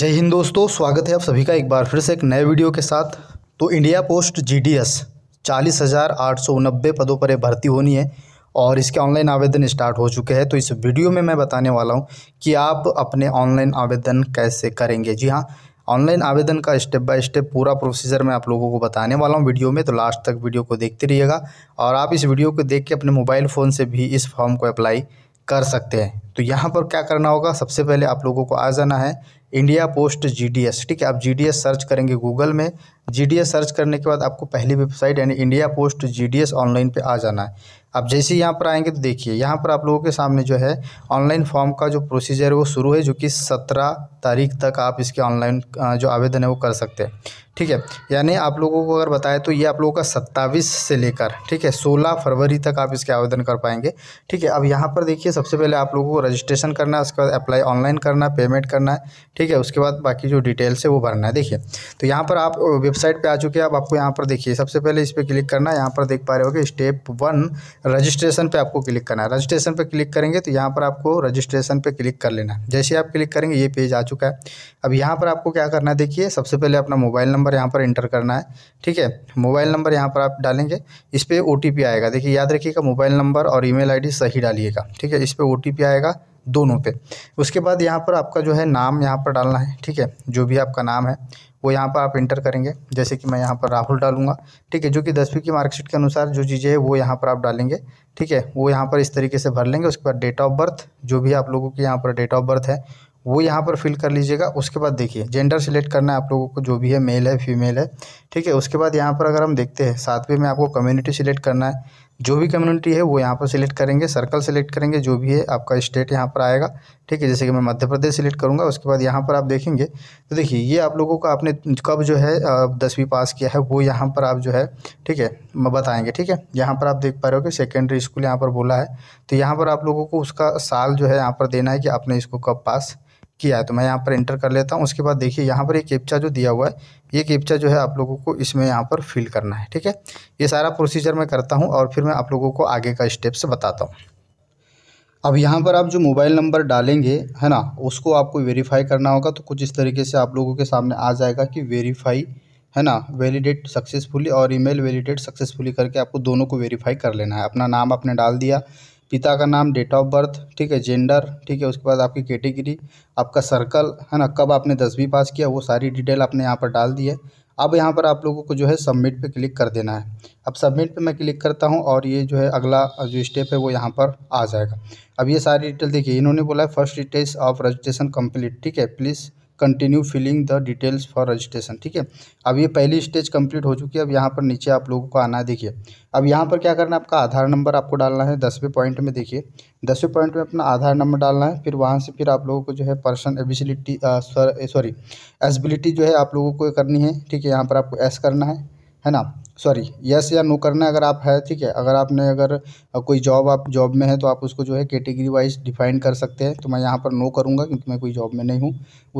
जय हिंद दोस्तों स्वागत है आप सभी का एक बार फिर से एक नए वीडियो के साथ तो इंडिया पोस्ट जीडीएस चालीस हज़ार आठ सौ नब्बे पदों पर भर्ती होनी है और इसके ऑनलाइन आवेदन स्टार्ट हो चुके हैं तो इस वीडियो में मैं बताने वाला हूं कि आप अपने ऑनलाइन आवेदन कैसे करेंगे जी हाँ ऑनलाइन आवेदन का स्टेप बाय स्टेप पूरा प्रोसीजर मैं आप लोगों को बताने वाला हूँ वीडियो में तो लास्ट तक वीडियो को देखते रहिएगा और आप इस वीडियो को देख के अपने मोबाइल फ़ोन से भी इस फॉर्म को अप्लाई कर सकते हैं तो यहाँ पर क्या करना होगा सबसे पहले आप लोगों को आ जाना है India Post G D S ठीक है आप जी डी एस सर्च करेंगे गूगल में जी सर्च करने के बाद आपको पहली वेबसाइट यानी इंडिया पोस्ट जी ऑनलाइन पे आ जाना है आप जैसे ही यहाँ पर आएंगे तो देखिए यहाँ पर आप लोगों के सामने जो है ऑनलाइन फॉर्म का जो प्रोसीजर है वो शुरू है जो कि सत्रह तारीख तक आप इसके ऑनलाइन जो आवेदन है वो कर सकते हैं ठीक है यानी आप लोगों को अगर बताए तो ये आप लोगों का सत्ताईस से लेकर ठीक है सोलह फरवरी तक आप इसके आवेदन कर पाएंगे ठीक है अब यहाँ पर देखिए सबसे पहले आप लोगों को रजिस्ट्रेशन करना है उसके बाद अप्लाई ऑनलाइन करना है पेमेंट करना है ठीक है उसके बाद बाकी जो डिटेल्स है वो भरना है देखिए तो यहाँ पर आप वेबसाइट पे आ चुके हैं अब आपको यहाँ पर देखिए सबसे पहले इस पर क्लिक करना है यहाँ पर देख पा रहे होगे स्टेप वन रजिस्ट्रेशन पे आपको क्लिक करना है रजिस्ट्रेशन पे क्लिक करेंगे तो यहाँ पर आपको रजिस्ट्रेशन पे क्लिक कर लेना है जैसे आप क्लिक करेंगे ये पेज आ चुका है अब यहाँ पर आपको क्या करना है देखिए सबसे पहले अपना मोबाइल नंबर यहाँ पर इंटर करना है ठीक है मोबाइल नंबर यहाँ पर आप डालेंगे इस पर ओ आएगा देखिए याद रखिएगा मोबाइल नंबर और ई मेल सही डालिएगा ठीक है इस पर ओ आएगा दोनों पे उसके बाद यहाँ पर आपका जो है नाम यहाँ पर डालना है ठीक है जो भी आपका नाम है वो यहाँ पर आप इंटर करेंगे जैसे कि मैं यहाँ पर राहुल डालूंगा ठीक है जो कि दसवीं की मार्कशीट के अनुसार जो चीज़ें हैं वो यहाँ पर आप डालेंगे ठीक है वो यहाँ पर इस तरीके से भर लेंगे उसके बाद डेट ऑफ बर्थ जो भी आप लोगों की यहाँ पर डेट ऑफ बर्थ है वो यहाँ पर फिल कर लीजिएगा उसके बाद देखिए जेंडर सिलेक्ट करना है आप लोगों को जो भी है मेल है फीमेल है ठीक है उसके बाद यहाँ पर अगर हम देखते हैं सातवें में आपको कम्युनिटी सिलेक्ट करना है जो भी कम्युनिटी है वो यहाँ पर सिलेक्ट करेंगे सर्कल सिलेक्ट करेंगे जो भी है आपका स्टेट यहाँ पर आएगा ठीक है जैसे कि मैं मध्य प्रदेश सिलेक्ट करूँगा उसके बाद यहाँ पर आप देखेंगे तो देखिए ये आप लोगों का आपने कब जो है दसवीं पास किया है वो यहाँ पर आप जो है ठीक है बताएंगे ठीक है यहाँ पर आप देख पा रहे हो कि सेकेंडरी स्कूल यहाँ पर बोला है तो यहाँ पर आप लोगों को उसका साल जो है यहाँ पर देना है कि आपने इसको कब पास किया है तो मैं यहाँ पर एंटर कर लेता हूँ उसके बाद देखिए यहाँ पर ये कैप्चा जो दिया हुआ है ये कैप्चा जो है आप लोगों को इसमें यहाँ पर फिल करना है ठीक है ये सारा प्रोसीजर मैं करता हूँ और फिर मैं आप लोगों को आगे का स्टेप्स बताता हूँ अब यहाँ पर आप जो मोबाइल नंबर डालेंगे है ना उसको आपको वेरीफाई करना होगा तो कुछ इस तरीके से आप लोगों के सामने आ जाएगा कि वेरीफाई है ना वैलिडेट सक्सेसफुली और ईमेल वैलिडेट सक्सेसफुली करके आपको दोनों को वेरीफाई कर लेना है अपना नाम आपने डाल दिया पिता का नाम डेट ऑफ बर्थ ठीक है जेंडर ठीक है उसके बाद आपकी कैटेगरी आपका सर्कल है ना कब आपने दसवीं पास किया वो सारी डिटेल आपने यहाँ पर डाल दी है अब यहाँ पर आप लोगों को जो है सबमिट पे क्लिक कर देना है अब सबमिट पे मैं क्लिक करता हूँ और ये जो है अगला जो स्टेप है वो यहाँ पर आ जाएगा अब ये सारी डिटेल देखिए इन्होंने बोला है first details of registration complete ठीक है please continue filling the details for registration ठीक है अब ये पहली स्टेज कंप्लीट हो चुकी है अब यहाँ पर नीचे आप लोगों को आना है देखिए अब यहाँ पर क्या करना है आपका आधार नंबर आपको डालना है दसवें पॉइंट में देखिए दसवें पॉइंट में अपना आधार नंबर डालना है फिर वहाँ से फिर आप लोगों को जो है पर्सन एबिलिटी सॉरी एसबिलिटी जो है आप लोगों को करनी है ठीक है यहाँ पर आपको एस करना है है ना सॉरी यस या नो करना अगर आप है ठीक है अगर आपने अगर कोई जॉब आप जॉब में है तो आप उसको जो है कैटेगरी वाइज डिफाइन कर सकते हैं तो मैं यहाँ पर नो करूँगा क्योंकि मैं कोई जॉब में नहीं हूँ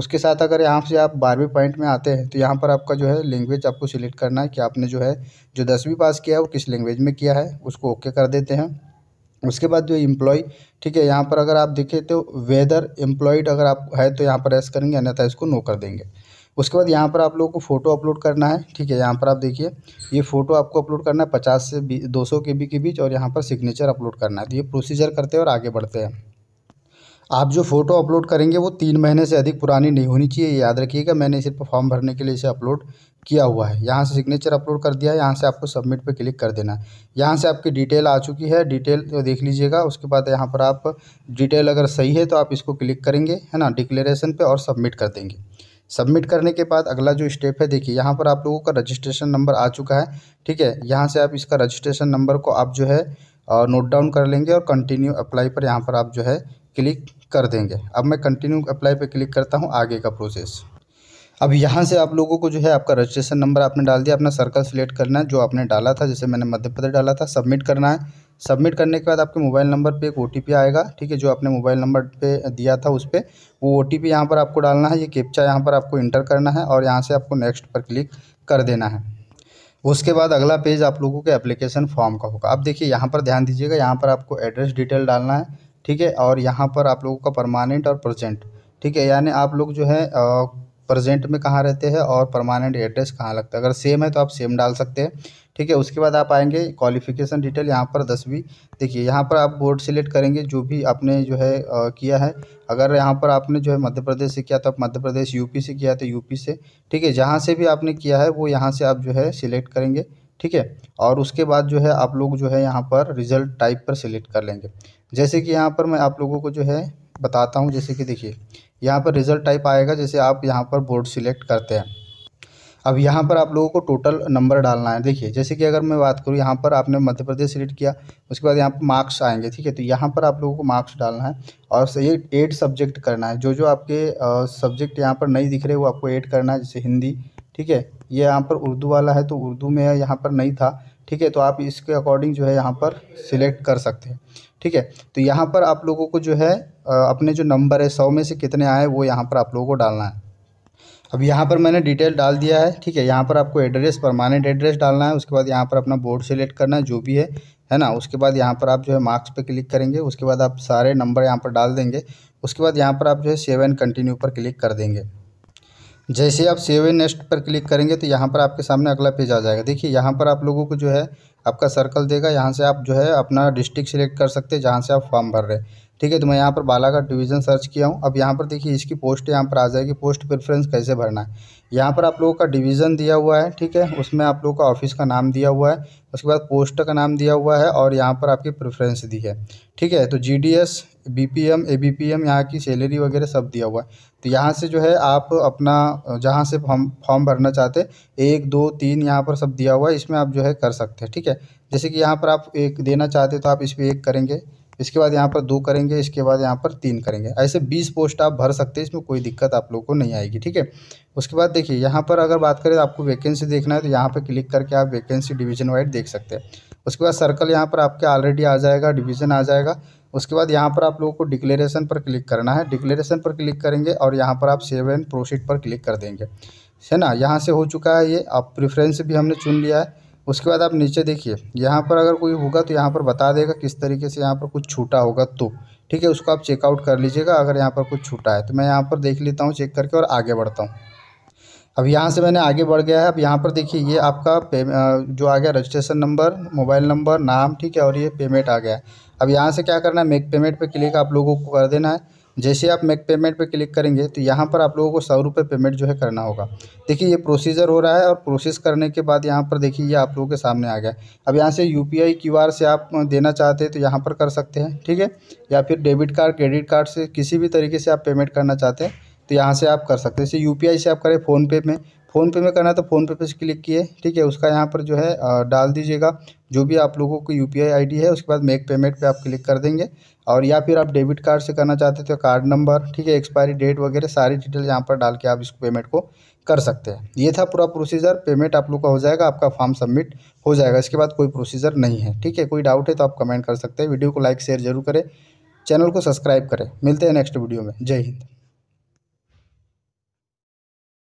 उसके साथ अगर यहाँ से आप बारहवीं पॉइंट में आते हैं तो यहाँ पर आपका जो है लैंग्वेज आपको सिलेक्ट करना है कि आपने जो है जो दसवीं पास किया है वो किस लैंग्वेज में किया है उसको ओके कर देते हैं उसके बाद जो एम्प्लॉय ठीक है यहाँ पर अगर आप देखें तो वेदर एम्प्लॉयड अगर आप है तो यहाँ पर एस करेंगे अन्यथा इसको नो कर देंगे उसके बाद यहाँ पर आप लोगों को फ़ोटो अपलोड करना है ठीक है यहाँ पर आप देखिए ये फ़ोटो आपको अपलोड करना है पचास से दो सौ के बी के बीच और यहाँ पर सिग्नेचर अपलोड करना है तो ये प्रोसीजर करते हैं और आगे बढ़ते हैं आप जो फ़ोटो अपलोड करेंगे वो तीन महीने से अधिक पुरानी नहीं होनी चाहिए याद रखिएगा मैंने सिर्फ फॉर्म भरने के लिए इसे अपलोड किया हुआ है यहाँ से सिग्नेचर अपलोड कर दिया है यहाँ से आपको सबमिट पे क्लिक कर देना है यहाँ से आपकी डिटेल आ चुकी है डिटेल तो देख लीजिएगा उसके बाद यहाँ पर आप डिटेल अगर सही है तो आप इसको क्लिक करेंगे है ना डिक्लेरेशन पर और सबमिट कर देंगे सबमिट करने के बाद अगला जो स्टेप है देखिए यहाँ पर आप लोगों का रजिस्ट्रेशन नंबर आ चुका है ठीक है यहाँ से आप इसका रजिस्ट्रेशन नंबर को आप जो है नोट डाउन कर लेंगे और कंटिन्यू अप्लाई पर यहाँ पर आप जो है क्लिक कर देंगे अब मैं कंटिन्यू अप्लाई पर क्लिक करता हूँ आगे का प्रोसेस अब यहाँ से आप लोगों को जो है आपका रजिस्ट्रेशन नंबर आपने डाल दिया अपना सर्कल सिलेक्ट करना है जो आपने डाला था जैसे मैंने मध्य प्रदेश डाला था सबमिट करना है सबमिट करने के बाद आपके मोबाइल नंबर पे एक ओ आएगा ठीक है जो आपने मोबाइल नंबर पे दिया था उस पर वो ओ टी यहाँ पर आपको डालना है ये कैप्चा यहाँ पर आपको इंटर करना है और यहाँ से आपको नेक्स्ट पर क्लिक कर देना है उसके बाद अगला पेज आप लोगों के एप्लीकेशन फॉर्म का होगा आप देखिए यहाँ पर ध्यान दीजिएगा यहाँ पर आपको एड्रेस डिटेल डालना है ठीक है और यहाँ पर आप लोगों का परमानेंट और प्रजेंट ठीक है यानी आप लोग जो है प्रेजेंट में कहाँ रहते हैं और परमानेंट एड्रेस कहाँ लगता है अगर सेम है तो आप सेम डाल सकते हैं ठीक है उसके बाद आप आएंगे क्वालिफिकेशन डिटेल यहाँ पर दसवीं देखिए यहाँ पर आप बोर्ड सिलेक्ट करेंगे जो भी आपने जो है आ, किया है अगर यहाँ पर आपने जो है मध्य प्रदेश से किया तो आप मध्य प्रदेश यूपी से किया तो यूपी से ठीक है जहाँ से भी आपने किया है वो यहाँ से आप जो है सिलेक्ट करेंगे ठीक है और उसके बाद जो है आप लोग जो है यहाँ पर रिजल्ट टाइप पर सिलेक्ट कर लेंगे जैसे कि यहाँ पर मैं आप लोगों को जो है बताता हूँ जैसे कि देखिए यहाँ पर रिज़ल्ट टाइप आएगा जैसे आप यहाँ पर बोर्ड सिलेक्ट करते हैं अब यहाँ पर आप लोगों को टोटल नंबर डालना है देखिए जैसे कि अगर मैं बात करूँ यहाँ पर आपने मध्य प्रदेश सिलेक्ट किया उसके बाद यहाँ पर मार्क्स आएंगे ठीक है तो यहाँ पर आप लोगों को मार्क्स डालना है और ये एड सब्जेक्ट करना है जो जो आपके सब्जेक्ट यहाँ पर नहीं दिख रहे वो आपको एड करना है जैसे हिंदी ठीक है ये यहाँ पर उर्दू वाला है तो उर्दू में यहाँ पर नहीं था ठीक है तो आप इसके अकॉर्डिंग जो है यहाँ पर सिलेक्ट कर सकते हैं ठीक है तो यहाँ पर आप लोगों को जो है अपने जो नंबर है सौ में से कितने आए वो यहाँ पर आप लोगों को डालना है अब यहाँ पर मैंने डिटेल डाल दिया है ठीक है यहाँ पर आपको एड्रेस परमानेंट एड्रेस डालना है उसके बाद यहाँ पर अपना बोर्ड सेलेक्ट करना है जो भी है है ना उसके बाद यहाँ पर आप जो है मार्क्स पे क्लिक करेंगे उसके बाद आप सारे नंबर यहाँ पर डाल देंगे उसके बाद यहाँ पर आप जो है सेव एंड कंटिन्यू पर क्लिक कर देंगे जैसे आप सेव एंड नेक्स्ट पर क्लिक करेंगे तो यहाँ पर आपके सामने अगला पेज आ जाएगा देखिए यहाँ पर आप लोगों को जो है आपका सर्कल देगा यहाँ से आप जो है अपना डिस्ट्रिक्ट सिलेक्ट कर सकते हैं जहाँ से आप फॉर्म भर रहे हैं ठीक है तो मैं यहाँ पर बालाघाट डिवीज़न सर्च किया हूँ अब यहाँ पर देखिए इसकी पोस्ट यहाँ पर आ जाएगी पोस्ट प्रेफरेंस कैसे भरना है यहाँ पर आप लोगों का डिवीज़न दिया हुआ है ठीक है उसमें आप लोगों का ऑफिस का नाम दिया हुआ है उसके बाद पोस्ट का नाम दिया हुआ है और यहाँ पर आपकी प्रेफरेंस दी है ठीक है तो G D S B P M A B P M यहाँ की सैलरी वगैरह सब दिया हुआ है तो यहाँ से जो है आप अपना जहाँ से फॉर्म फॉर्म भरना चाहते एक दो तीन यहाँ पर सब दिया हुआ है इसमें आप जो है कर सकते हैं ठीक है जैसे कि यहाँ पर आप एक देना चाहते तो आप इस पर एक करेंगे इसके बाद यहाँ पर दो करेंगे इसके बाद यहाँ पर तीन करेंगे ऐसे बीस पोस्ट आप भर सकते हैं इसमें कोई दिक्कत आप लोग को नहीं आएगी ठीक है उसके बाद देखिए यहाँ पर अगर बात करें तो आपको वैकेंसी देखना है तो यहाँ पर क्लिक करके आप वैकेंसी डिवीजन वाइड देख सकते हैं उसके बाद सर्कल यहाँ पर आपके ऑलरेडी आ जाएगा डिवीजन आ जाएगा उसके बाद यहाँ पर आप लोगों को डिक्लेरेशन पर क्लिक करना है डिक्लेरेशन पर क्लिक करेंगे और यहाँ पर आप सेव एंड प्रोसीड पर क्लिक कर देंगे है ना यहाँ से हो चुका है ये आप प्रिफ्रेंस भी हमने चुन लिया है उसके बाद आप नीचे देखिए यहाँ पर अगर कोई होगा तो यहाँ पर बता देगा किस तरीके से यहाँ पर कुछ छूटा होगा तो ठीक है उसको आप चेकआउट कर लीजिएगा अगर यहाँ पर कुछ छूटा है तो मैं यहाँ पर देख लेता हूँ चेक करके और आगे बढ़ता हूँ अब यहाँ से मैंने आगे बढ़ गया है अब यहाँ पर देखिए ये आपका पे जो आ गया रजिस्ट्रेशन नंबर मोबाइल नंबर नाम ठीक है और ये पेमेंट आ गया है अब यहाँ से क्या करना है मेक पेमेंट पे क्लिक आप लोगों को कर देना है जैसे आप मेक पेमेंट पे क्लिक करेंगे तो यहाँ पर आप लोगों को सौ रुपये पेमेंट जो है करना होगा देखिए ये प्रोसीजर हो रहा है और प्रोसेस करने के बाद यहाँ पर देखिए ये आप लोगों के सामने आ गया अब यहाँ से यू पी से आप देना चाहते हैं तो यहाँ पर कर सकते हैं ठीक है या फिर डेबिट कार्ड क्रेडिट कार्ड से किसी भी तरीके से आप पेमेंट करना चाहते हैं तो यहाँ से आप कर सकते हैं जैसे यू से आप करें फ़ोनपे में फ़ोन पे में करना है तो फ़ोनपे पे से क्लिक किए ठीक है उसका यहाँ पर जो है डाल दीजिएगा जो भी आप लोगों को यू पी है उसके बाद मेक पेमेंट पे आप क्लिक कर देंगे और या फिर आप डेबिट कार्ड से करना चाहते थे तो कार्ड नंबर ठीक है एक्सपायरी डेट वगैरह सारी डिटेल यहाँ पर डाल के आप इस पेमेंट को कर सकते हैं ये था पूरा प्रोसीजर पेमेंट आप लोग का हो जाएगा आपका फॉर्म सबमिट हो जाएगा इसके बाद कोई प्रोसीजर नहीं है ठीक है कोई डाउट है तो आप कमेंट कर सकते हैं वीडियो को लाइक शेयर जरूर करें चैनल को सब्सक्राइब करें मिलते हैं नेक्स्ट वीडियो में जय हिंद